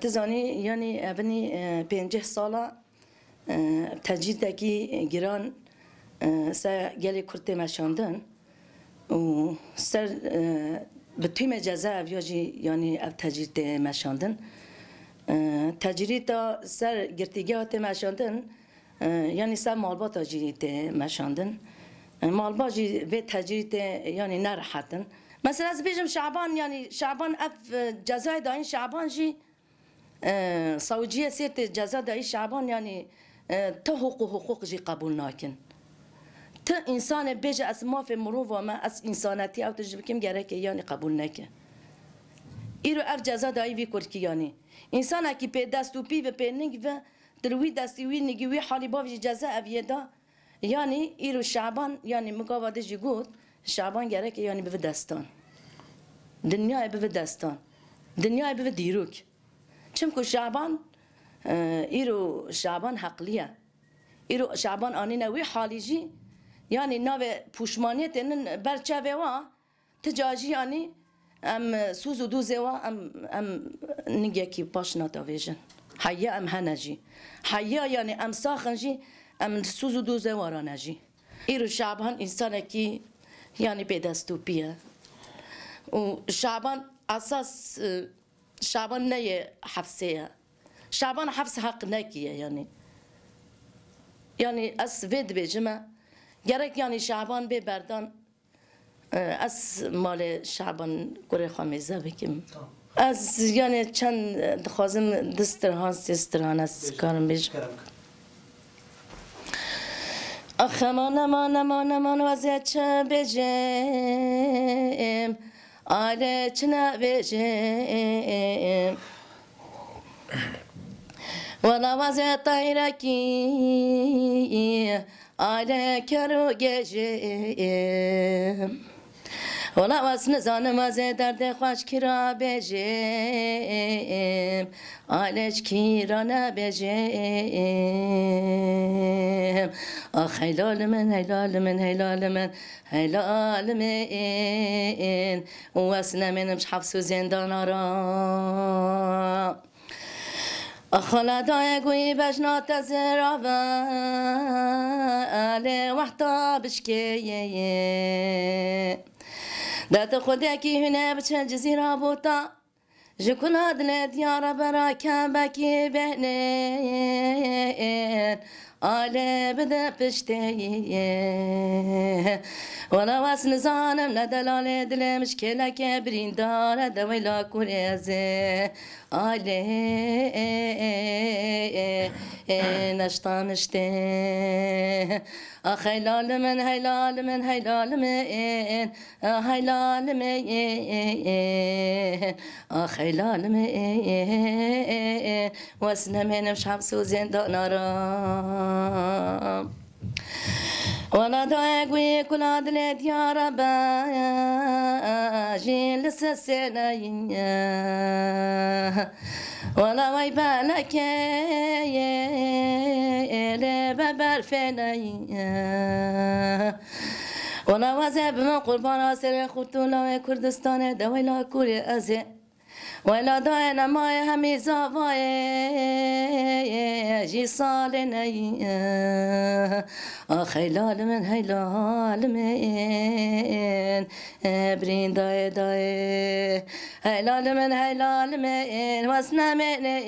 تزانی یعنی اونی پنجه ساله تجدید کی گران سر گلی کرتی مشاندن و سر به توی مجازه یعنی تجدید تجید مشاندن تجرید سر گرتیگه هاته مشاندن یعنی سر مالبا تجرید مشاندن مالبا جی به تجرید یعنی نرحتن مثلا از شعبان یعنی شعبان اف جزای داین شعبان جی سعودیه سیت جزا دایی شعبان یعنی ته حقوق حقوق جی قبول ناكن تا انسان بج از ماف مرو و ما از انسانیتی او تجربه کم گره یعنی قبول نکه. ایرو اف جزا دایی وی یعنی. انسان کی پی دست و پی و پنگ و دلوی دستی وی نگی وی حالی باوی جزا اویه دا یعنی ایرو شعبان یعنی مقاواده جی گود شعبان گره که یعنی به دستان دنیا به دستان دنیا به دیروک که شعبان ایرو شعبان حقلیه ایرو شعبان آنی نوی حالی جی یعنی ناو پوشمانی تن برچه و تجاجی یعنی ام سوز و دوزه و ام, ام نگه کی پاش نداشتن حیا ام هنجی حیا یعنی ام ساخنجی ام سوز و دوزه وارانجی ایرو شعبان انسان کی یعنی به پیه و شعبان اساس شعبان نه حفصیه، شعبان حفص حق نکیه یعنی یعنی از وید بجمه گرک یعنی شعبان به بردان از مال شعبان گره خامیزه بکیم از یعنی چند خوازم دسترهان سیسترهان از کارم بیش آخه ما نما نما نما بجیم aile çına vereceğim. Valla vaziyet dairaki aile karı geceyim. Ola vasını zanımaz eder de hoş kira beceğim. Aleç kirana beceğim. Ah helalimin helalimin helalimin helalimin. Vasına benim şafsu zindan ara. خلدای ah, گوی بجنات زرا و آل وحتا بشکیه دات خودی کی هنر بچه جزیره بوتا جکوناد ندیاره برای کم بکی بهنه آله بده پشته والا از نزانم ندلال دلمش که لکه برین داره دویلا ازه آله نشتامشته آخ هیلال من هیلال من هیلال من هیلال من آخ هیلال من واسه منم شمس و زندان ولا تقوي كل عدلت يا رب جيل السلسلة ولا ويبا لك يا بابا الفنية ولا من قربان أسر خطولا وكردستان دويلا كوري أزئ ولا نمای ما زاوای جی سال نی خلال من هی من برین دای دای هی من هی من واسنا من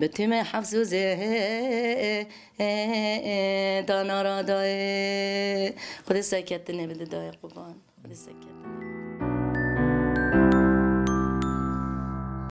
بتم حفظ زه دانا را دای خود سکت نبیده دای قبان خود